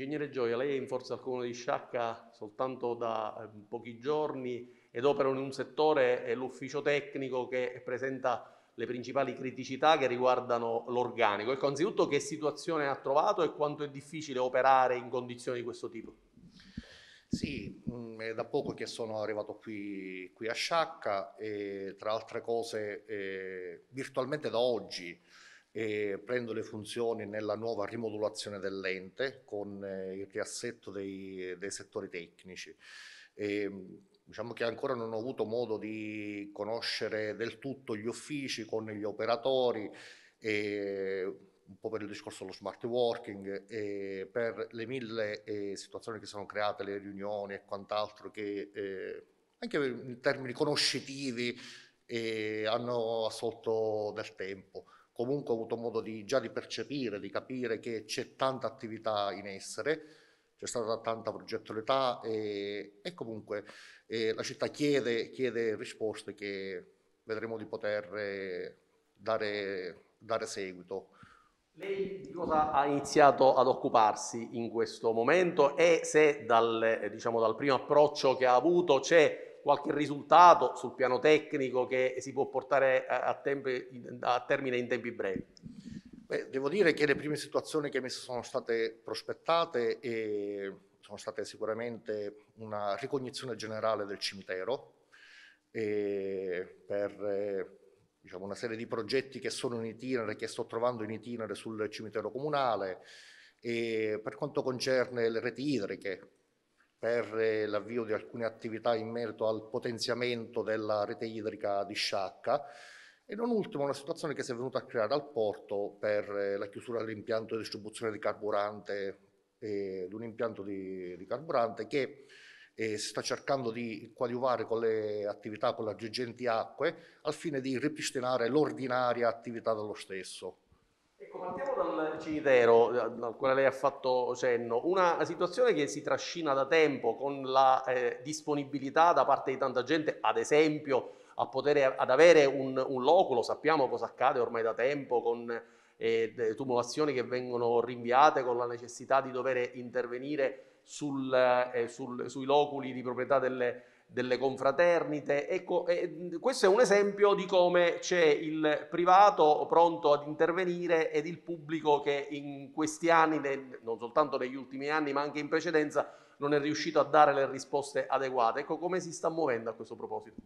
Ingegnere Gioia, lei è in forza al comune di Sciacca soltanto da eh, pochi giorni ed opera in un settore, è l'ufficio tecnico che presenta le principali criticità che riguardano l'organico. Ecco, anzitutto che situazione ha trovato e quanto è difficile operare in condizioni di questo tipo? Sì, mm, è da poco che sono arrivato qui, qui a Sciacca e tra altre cose eh, virtualmente da oggi eh, prendo le funzioni nella nuova rimodulazione dell'ente con eh, il riassetto dei, dei settori tecnici. E, diciamo che ancora non ho avuto modo di conoscere del tutto gli uffici con gli operatori, e, un po' per il discorso dello smart working, e per le mille eh, situazioni che sono create, le riunioni e quant'altro che eh, anche in termini conoscitivi eh, hanno assolto del tempo comunque ho avuto modo di, già di percepire, di capire che c'è tanta attività in essere, c'è stata tanta progettualità e, e comunque eh, la città chiede, chiede, risposte che vedremo di poter eh, dare, dare seguito. Lei di cosa ha iniziato ad occuparsi in questo momento e se dal, eh, diciamo, dal primo approccio che ha avuto c'è qualche risultato sul piano tecnico che si può portare a, tempi, a termine in tempi brevi? Beh, devo dire che le prime situazioni che mi sono state prospettate sono state sicuramente una ricognizione generale del cimitero per diciamo, una serie di progetti che sono in itinere, che sto trovando in itinere sul cimitero comunale, e per quanto concerne le reti idriche, per eh, l'avvio di alcune attività in merito al potenziamento della rete idrica di Sciacca e non ultimo una situazione che si è venuta a creare al porto per eh, la chiusura dell'impianto di distribuzione di carburante, eh, di un impianto di, di carburante che eh, si sta cercando di coadiuvare con le attività, con le aggiungenti acque, al fine di ripristinare l'ordinaria attività dello stesso partiamo dal cimitero eh, al quale lei ha fatto cenno, una situazione che si trascina da tempo con la eh, disponibilità da parte di tanta gente, ad esempio, poter, ad avere un, un, loculo, sappiamo cosa accade ormai da tempo con eh, tumulazioni che vengono rinviate, con la necessità di dover intervenire sul, eh, sul, sui loculi di proprietà delle delle confraternite. Ecco, questo è un esempio di come c'è il privato pronto ad intervenire ed il pubblico che in questi anni, non soltanto negli ultimi anni, ma anche in precedenza, non è riuscito a dare le risposte adeguate. Ecco come si sta muovendo a questo proposito.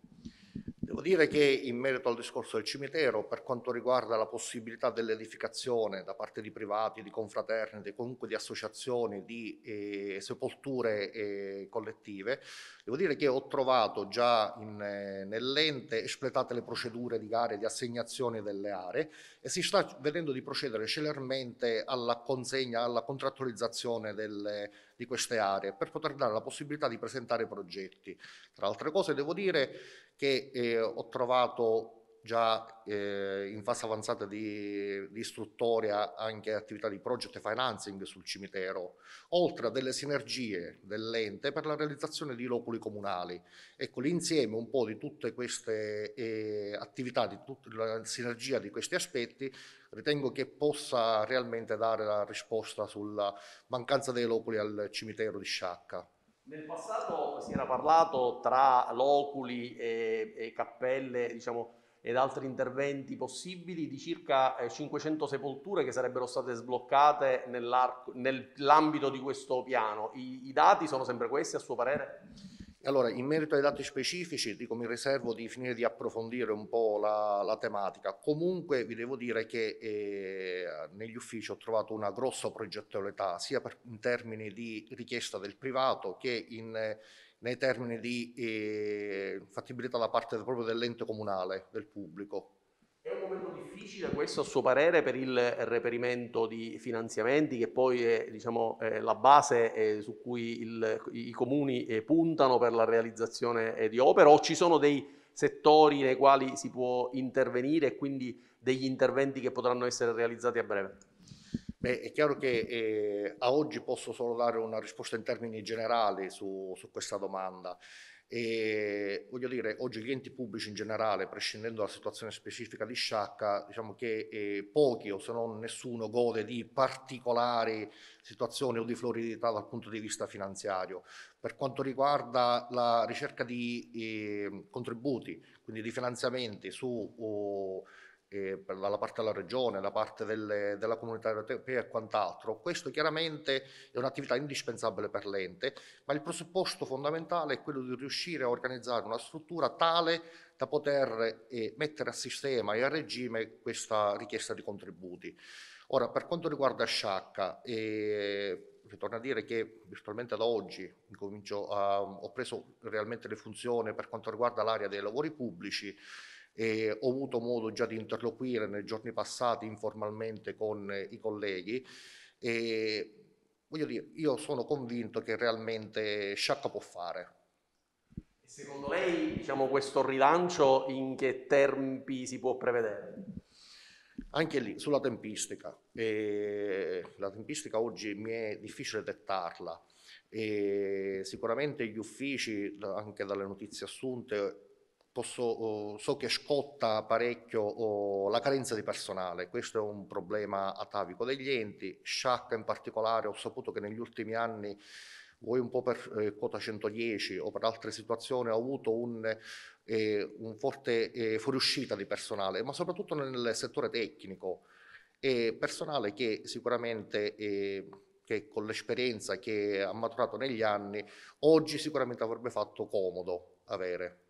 Devo dire che in merito al discorso del cimitero, per quanto riguarda la possibilità dell'edificazione da parte di privati, di confraternite, comunque di associazioni, di eh, sepolture eh, collettive, devo dire che ho trovato già eh, nell'ente espletate le procedure di gare di assegnazione delle aree e si sta vedendo di procedere celermente alla consegna, alla contrattualizzazione delle di queste aree per poter dare la possibilità di presentare progetti. Tra altre cose devo dire che eh, ho trovato già eh, in fase avanzata di, di, istruttoria anche attività di project financing sul cimitero, oltre a delle sinergie dell'ente per la realizzazione di loculi comunali. Ecco, l'insieme un po' di tutte queste eh, attività, di tutta la sinergia di questi aspetti, ritengo che possa realmente dare la risposta sulla mancanza dei loculi al cimitero di Sciacca. Nel passato si era parlato tra loculi e, e cappelle, diciamo, ed altri interventi possibili di circa 500 eh, sepolture che sarebbero state sbloccate nell'ambito di questo piano. I, I dati sono sempre questi a suo parere? Allora, in merito ai dati specifici, dico, mi riservo di finire di approfondire un po' la, la tematica. Comunque vi devo dire che eh, negli uffici ho trovato una grossa progettualità, sia per, in termini di richiesta del privato che in, eh, nei termini di eh, fattibilità da parte proprio dell'ente comunale, del pubblico. È un momento difficile questo a suo parere per il reperimento di finanziamenti che poi è diciamo, eh, la base eh, su cui il, i comuni eh, puntano per la realizzazione eh, di opere o ci sono dei settori nei quali si può intervenire e quindi degli interventi che potranno essere realizzati a breve? Beh, è chiaro che eh, a oggi posso solo dare una risposta in termini generali su, su questa domanda. E voglio dire, oggi gli enti pubblici in generale, prescindendo dalla situazione specifica di Sciacca, diciamo che eh, pochi o se non nessuno gode di particolari situazioni o di floridità dal punto di vista finanziario. Per quanto riguarda la ricerca di eh, contributi, quindi di finanziamenti su... Oh, eh, la parte della regione, da parte delle, della comunità europea e quant'altro. Questo chiaramente è un'attività indispensabile per l'ente, ma il presupposto fondamentale è quello di riuscire a organizzare una struttura tale da poter eh, mettere a sistema e a regime questa richiesta di contributi. Ora, per quanto riguarda Sciacca, eh, torno a dire che virtualmente da oggi a, ho preso realmente le funzioni per quanto riguarda l'area dei lavori pubblici e ho avuto modo già di interloquire nei giorni passati informalmente con eh, i colleghi e voglio dire, io sono convinto che realmente Sciacca può fare. Secondo lei diciamo, questo rilancio in che tempi si può prevedere? Anche lì, sulla tempistica. Eh, la tempistica oggi mi è difficile dettarla. Eh, sicuramente gli uffici, anche dalle notizie assunte, Posso, so che scotta parecchio la carenza di personale, questo è un problema atavico degli enti, Sciacca in particolare ho saputo che negli ultimi anni voi un po' per eh, quota 110 o per altre situazioni, ho avuto un, eh, un forte eh, fuoriuscita di personale, ma soprattutto nel settore tecnico. E personale che sicuramente eh, che con l'esperienza che ha maturato negli anni, oggi sicuramente avrebbe fatto comodo avere.